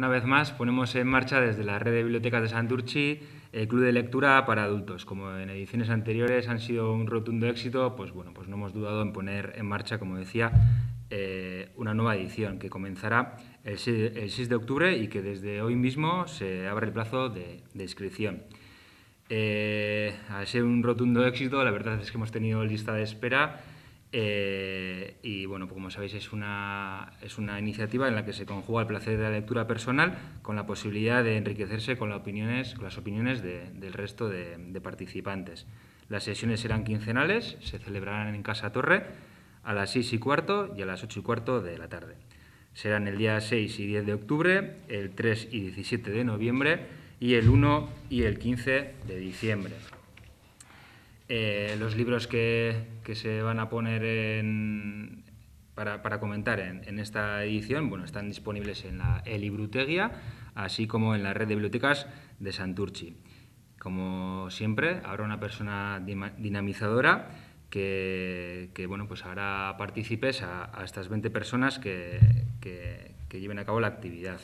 una vez más ponemos en marcha desde la red de bibliotecas de Santurchi el club de lectura para adultos. Como en ediciones anteriores han sido un rotundo éxito, pues bueno, pues no hemos dudado en poner en marcha, como decía, eh, una nueva edición que comenzará el 6, de octubre y que desde hoy mismo se abre el plazo de, inscripción. Ha eh, sido un rotundo éxito, la verdad es que hemos tenido lista de espera eh, y bueno, pues como sabéis, es una, iniciativa en la que se conjuga el placer de la lectura personal con la posibilidad de enriquecerse con, las opiniones del resto de, de, participantes. Las sesiones serán quincenales, se celebrarán en Casa Torre a las seis y cuarto y a las 8 y cuarto de la tarde. Serán el día 6 y 10 de octubre, el 3 y 17 de noviembre y el 1 y el 15 de diciembre. Eh, los libros que, se van a poner para, comentar en, esta edición bueno, están disponibles en la e así como en la red de bibliotecas de Santurchi. Como siempre, habrá una persona dinamizadora que, bueno, pues hará partícipes a, estas 20 personas que, lleven a cabo la actividad.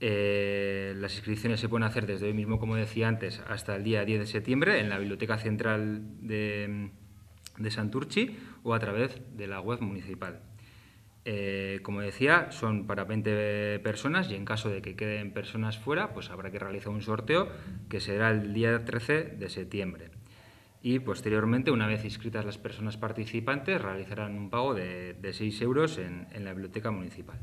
Eh, las inscripciones se pueden hacer desde hoy mismo, como decía antes, hasta el día 10 de septiembre en la Biblioteca Central de, de Santurchi o a través de la web municipal. Eh, como decía, son para 20 personas y en caso de que queden personas fuera, pues habrá que realizar un sorteo que será el día 13 de septiembre. Y posteriormente, una vez inscritas las personas participantes, realizarán un pago de, 6 euros en la biblioteca municipal.